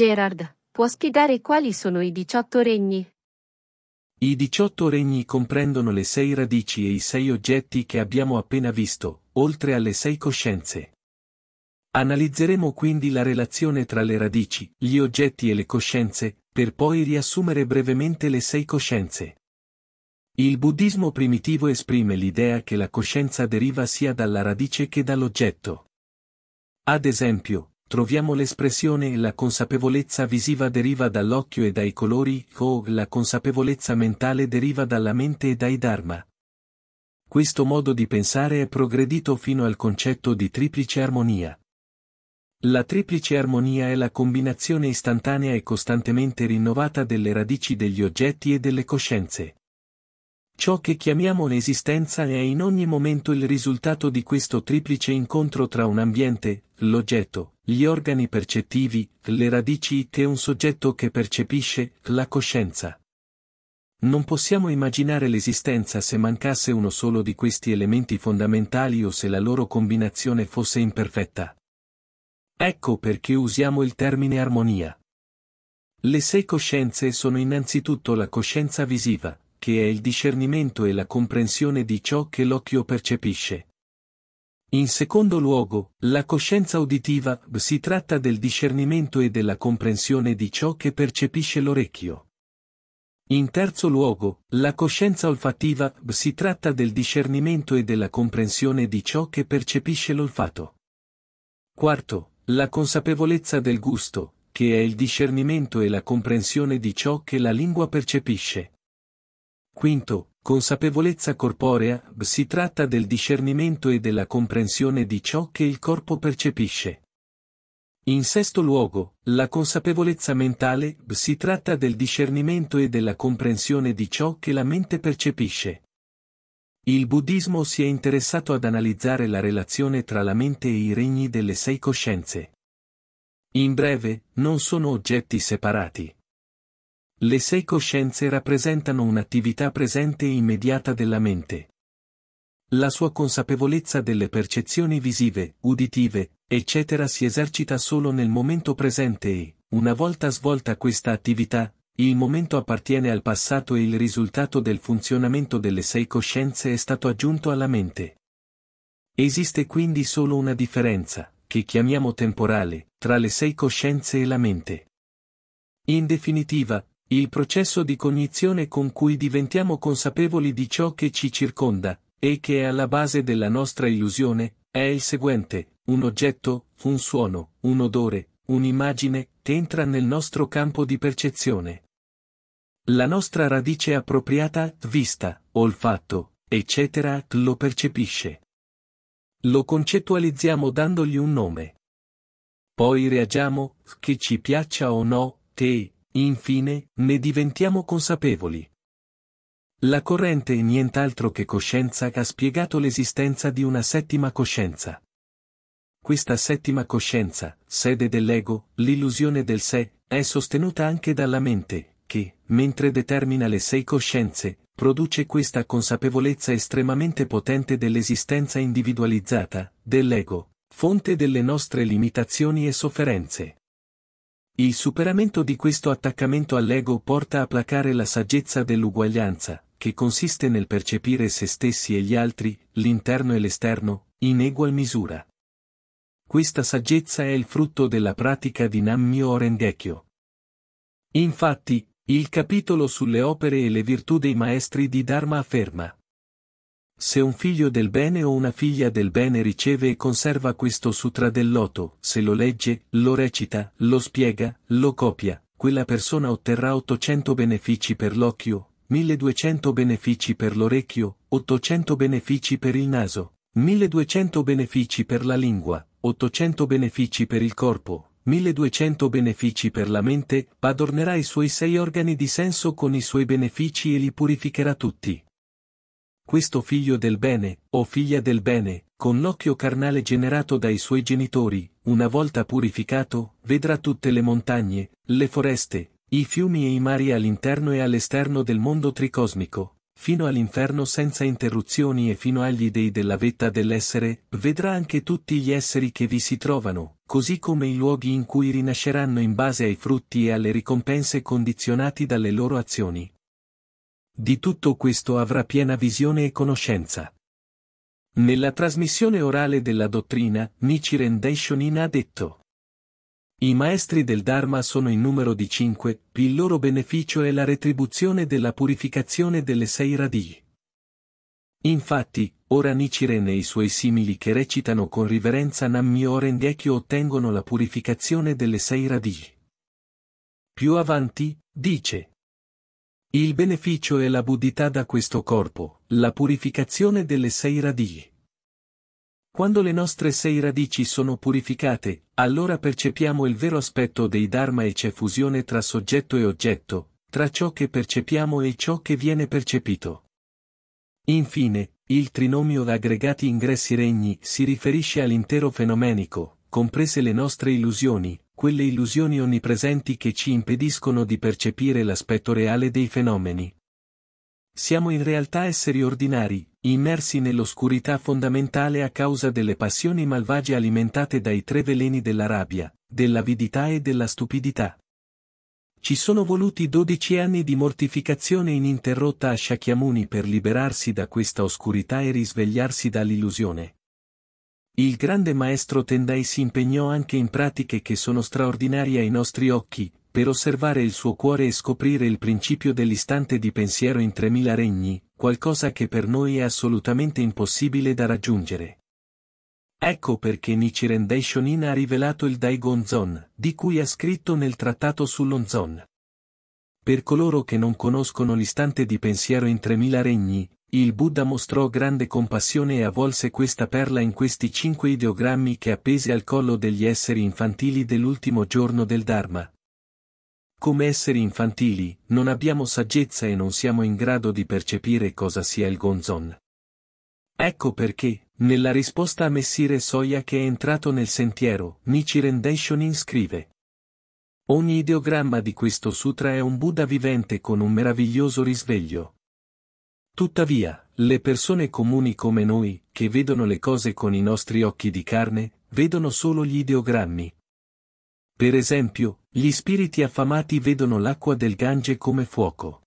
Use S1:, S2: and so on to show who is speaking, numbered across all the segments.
S1: Gerard, può spiegare quali sono i 18 regni? I 18 regni comprendono le sei radici e i sei oggetti che abbiamo appena visto, oltre alle sei coscienze. Analizzeremo quindi la relazione tra le radici, gli oggetti e le coscienze, per poi riassumere brevemente le sei coscienze. Il buddismo primitivo esprime l'idea che la coscienza deriva sia dalla radice che dall'oggetto. Ad esempio, troviamo l'espressione la consapevolezza visiva deriva dall'occhio e dai colori, o la consapevolezza mentale deriva dalla mente e dai dharma. Questo modo di pensare è progredito fino al concetto di triplice armonia. La triplice armonia è la combinazione istantanea e costantemente rinnovata delle radici degli oggetti e delle coscienze. Ciò che chiamiamo l'esistenza è in ogni momento il risultato di questo triplice incontro tra un ambiente, l'oggetto, gli organi percettivi, le radici e un soggetto che percepisce, la coscienza. Non possiamo immaginare l'esistenza se mancasse uno solo di questi elementi fondamentali o se la loro combinazione fosse imperfetta. Ecco perché usiamo il termine armonia. Le sei coscienze sono innanzitutto la coscienza visiva, che è il discernimento e la comprensione di ciò che l'occhio percepisce. In secondo luogo, la coscienza uditiva si tratta del discernimento e della comprensione di ciò che percepisce l'orecchio. In terzo luogo, la coscienza olfattiva si tratta del discernimento e della comprensione di ciò che percepisce l'olfato. Quarto, la consapevolezza del gusto, che è il discernimento e la comprensione di ciò che la lingua percepisce. Quinto, consapevolezza corporea, si tratta del discernimento e della comprensione di ciò che il corpo percepisce. In sesto luogo, la consapevolezza mentale, si tratta del discernimento e della comprensione di ciò che la mente percepisce. Il buddismo si è interessato ad analizzare la relazione tra la mente e i regni delle sei coscienze. In breve, non sono oggetti separati. Le sei coscienze rappresentano un'attività presente e immediata della mente. La sua consapevolezza delle percezioni visive, uditive, eccetera si esercita solo nel momento presente e, una volta svolta questa attività, il momento appartiene al passato e il risultato del funzionamento delle sei coscienze è stato aggiunto alla mente. Esiste quindi solo una differenza, che chiamiamo temporale, tra le sei coscienze e la mente. In definitiva, il processo di cognizione con cui diventiamo consapevoli di ciò che ci circonda, e che è alla base della nostra illusione, è il seguente, un oggetto, un suono, un odore, un'immagine, entra nel nostro campo di percezione. La nostra radice appropriata, vista, olfatto, eccetera, lo percepisce. Lo concettualizziamo dandogli un nome. Poi reagiamo, che ci piaccia o no, te, Infine, ne diventiamo consapevoli. La corrente è nient'altro che coscienza che ha spiegato l'esistenza di una settima coscienza. Questa settima coscienza, sede dell'ego, l'illusione del sé, è sostenuta anche dalla mente, che, mentre determina le sei coscienze, produce questa consapevolezza estremamente potente dell'esistenza individualizzata, dell'ego, fonte delle nostre limitazioni e sofferenze. Il superamento di questo attaccamento all'ego porta a placare la saggezza dell'uguaglianza, che consiste nel percepire se stessi e gli altri, l'interno e l'esterno, in egual misura. Questa saggezza è il frutto della pratica di Nammyo Rengekyo. Infatti, il capitolo sulle opere e le virtù dei maestri di Dharma afferma se un figlio del bene o una figlia del bene riceve e conserva questo sutra del loto, se lo legge, lo recita, lo spiega, lo copia, quella persona otterrà 800 benefici per l'occhio, 1200 benefici per l'orecchio, 800 benefici per il naso, 1200 benefici per la lingua, 800 benefici per il corpo, 1200 benefici per la mente, padornerà i suoi sei organi di senso con i suoi benefici e li purificherà tutti questo figlio del bene, o figlia del bene, con l'occhio carnale generato dai suoi genitori, una volta purificato, vedrà tutte le montagne, le foreste, i fiumi e i mari all'interno e all'esterno del mondo tricosmico, fino all'inferno senza interruzioni e fino agli dei della vetta dell'essere, vedrà anche tutti gli esseri che vi si trovano, così come i luoghi in cui rinasceranno in base ai frutti e alle ricompense condizionati dalle loro azioni. Di tutto questo avrà piena visione e conoscenza. Nella trasmissione orale della dottrina, Nichiren Daishonin ha detto I maestri del Dharma sono in numero di cinque, il loro beneficio è la retribuzione della purificazione delle sei radii. Infatti, ora Nichiren e i suoi simili che recitano con riverenza Nammyo Rendiekyo ottengono la purificazione delle sei radii. Più avanti, dice, il beneficio è la buddhità da questo corpo, la purificazione delle sei radici. Quando le nostre sei radici sono purificate, allora percepiamo il vero aspetto dei Dharma e c'è fusione tra soggetto e oggetto, tra ciò che percepiamo e ciò che viene percepito. Infine, il trinomio aggregati ingressi regni si riferisce all'intero fenomenico, comprese le nostre illusioni, quelle illusioni onnipresenti che ci impediscono di percepire l'aspetto reale dei fenomeni. Siamo in realtà esseri ordinari, immersi nell'oscurità fondamentale a causa delle passioni malvagie alimentate dai tre veleni della rabbia, dell'avidità e della stupidità. Ci sono voluti dodici anni di mortificazione ininterrotta a Shakyamuni per liberarsi da questa oscurità e risvegliarsi dall'illusione. Il grande maestro Tendai si impegnò anche in pratiche che sono straordinarie ai nostri occhi, per osservare il suo cuore e scoprire il principio dell'istante di pensiero in tremila regni, qualcosa che per noi è assolutamente impossibile da raggiungere. Ecco perché Nichiren Daishonin ha rivelato il Daigon Zon, di cui ha scritto nel trattato sull'Onzon. Per coloro che non conoscono l'istante di pensiero in tremila regni, il Buddha mostrò grande compassione e avvolse questa perla in questi cinque ideogrammi che appese al collo degli esseri infantili dell'ultimo giorno del Dharma. Come esseri infantili, non abbiamo saggezza e non siamo in grado di percepire cosa sia il Gonzon. Ecco perché, nella risposta a Messire Soya che è entrato nel sentiero, Nichiren Daishonin scrive. Ogni ideogramma di questo sutra è un Buddha vivente con un meraviglioso risveglio. Tuttavia, le persone comuni come noi, che vedono le cose con i nostri occhi di carne, vedono solo gli ideogrammi. Per esempio, gli spiriti affamati vedono l'acqua del Gange come fuoco.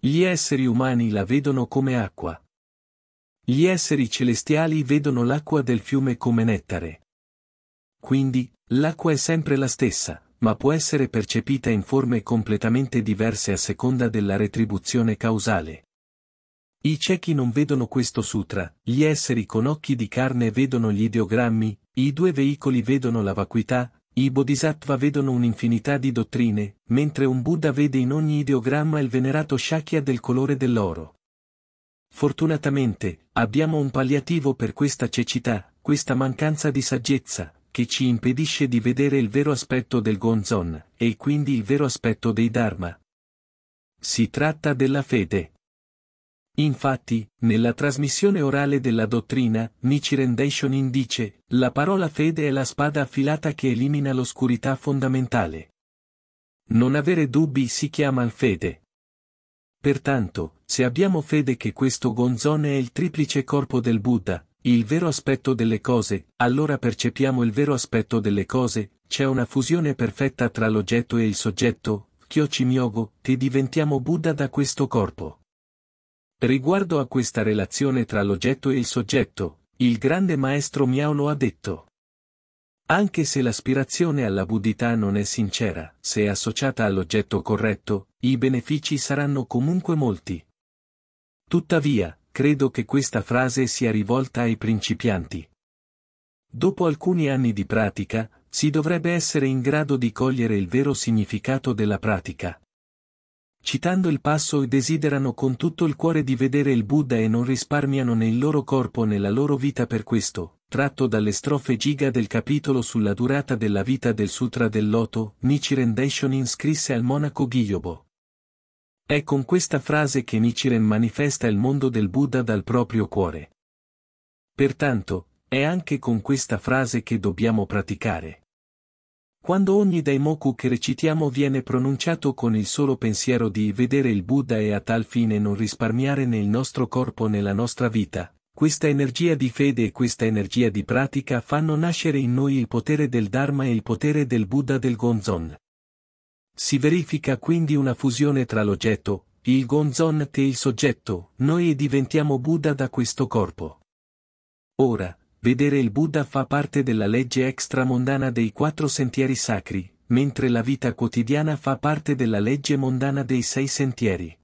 S1: Gli esseri umani la vedono come acqua. Gli esseri celestiali vedono l'acqua del fiume come nettare. Quindi, l'acqua è sempre la stessa, ma può essere percepita in forme completamente diverse a seconda della retribuzione causale. I ciechi non vedono questo sutra, gli esseri con occhi di carne vedono gli ideogrammi, i due veicoli vedono la vacuità, i bodhisattva vedono un'infinità di dottrine, mentre un Buddha vede in ogni ideogramma il venerato Shakya del colore dell'oro. Fortunatamente, abbiamo un palliativo per questa cecità, questa mancanza di saggezza, che ci impedisce di vedere il vero aspetto del Gonzon, e quindi il vero aspetto dei Dharma. Si tratta della fede. Infatti, nella trasmissione orale della dottrina, Nichiren Daishonin dice, la parola fede è la spada affilata che elimina l'oscurità fondamentale. Non avere dubbi si chiama fede. Pertanto, se abbiamo fede che questo gonzone è il triplice corpo del Buddha, il vero aspetto delle cose, allora percepiamo il vero aspetto delle cose, c'è una fusione perfetta tra l'oggetto e il soggetto, Kyochi Myogo, e diventiamo Buddha da questo corpo. Riguardo a questa relazione tra l'oggetto e il soggetto, il grande maestro Miaolo ha detto. Anche se l'aspirazione alla buddhità non è sincera, se è associata all'oggetto corretto, i benefici saranno comunque molti. Tuttavia, credo che questa frase sia rivolta ai principianti. Dopo alcuni anni di pratica, si dovrebbe essere in grado di cogliere il vero significato della pratica. Citando il passo e desiderano con tutto il cuore di vedere il Buddha e non risparmiano né il loro corpo né la loro vita per questo, tratto dalle strofe giga del capitolo sulla durata della vita del Sutra del Loto, Nichiren Daishonin scrisse al monaco Ghiyobo. È con questa frase che Nichiren manifesta il mondo del Buddha dal proprio cuore. Pertanto, è anche con questa frase che dobbiamo praticare. Quando ogni Daimoku che recitiamo viene pronunciato con il solo pensiero di vedere il Buddha e a tal fine non risparmiare nel nostro corpo nella nostra vita, questa energia di fede e questa energia di pratica fanno nascere in noi il potere del Dharma e il potere del Buddha del Gonzon. Si verifica quindi una fusione tra l'oggetto, il Gonzon e il soggetto, noi diventiamo Buddha da questo corpo. Ora, Vedere il Buddha fa parte della legge extramondana dei quattro sentieri sacri, mentre la vita quotidiana fa parte della legge mondana dei sei sentieri.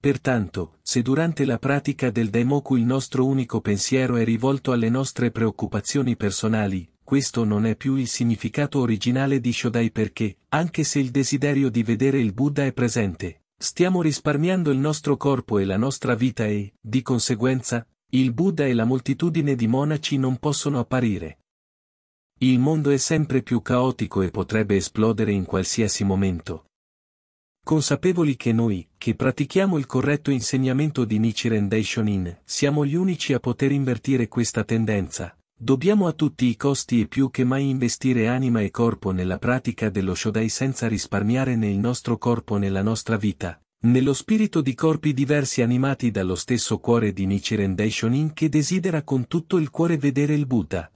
S1: Pertanto, se durante la pratica del Daimoku il nostro unico pensiero è rivolto alle nostre preoccupazioni personali, questo non è più il significato originale di Shodai perché, anche se il desiderio di vedere il Buddha è presente, stiamo risparmiando il nostro corpo e la nostra vita e, di conseguenza, il Buddha e la moltitudine di monaci non possono apparire. Il mondo è sempre più caotico e potrebbe esplodere in qualsiasi momento. Consapevoli che noi, che pratichiamo il corretto insegnamento di Nichiren Daishonin, siamo gli unici a poter invertire questa tendenza, dobbiamo a tutti i costi e più che mai investire anima e corpo nella pratica dello Shodai senza risparmiare né il nostro corpo né la nostra vita, nello spirito di corpi diversi animati dallo stesso cuore di Nichiren Daishonin che desidera con tutto il cuore vedere il Buddha.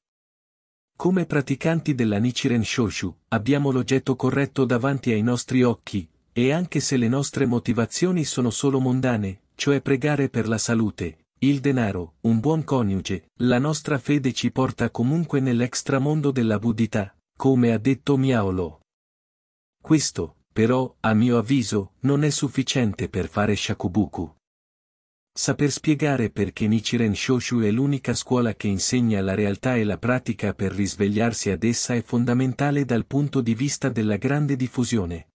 S1: Come praticanti della Nichiren Shoshu, abbiamo l'oggetto corretto davanti ai nostri occhi, e anche se le nostre motivazioni sono solo mondane, cioè pregare per la salute, il denaro, un buon coniuge, la nostra fede ci porta comunque nell'extramondo della buddhità, come ha detto Miaolo. Questo, però, a mio avviso, non è sufficiente per fare shakubuku. Saper spiegare perché Nichiren Shoshu è l'unica scuola che insegna la realtà e la pratica per risvegliarsi ad essa è fondamentale dal punto di vista della grande diffusione.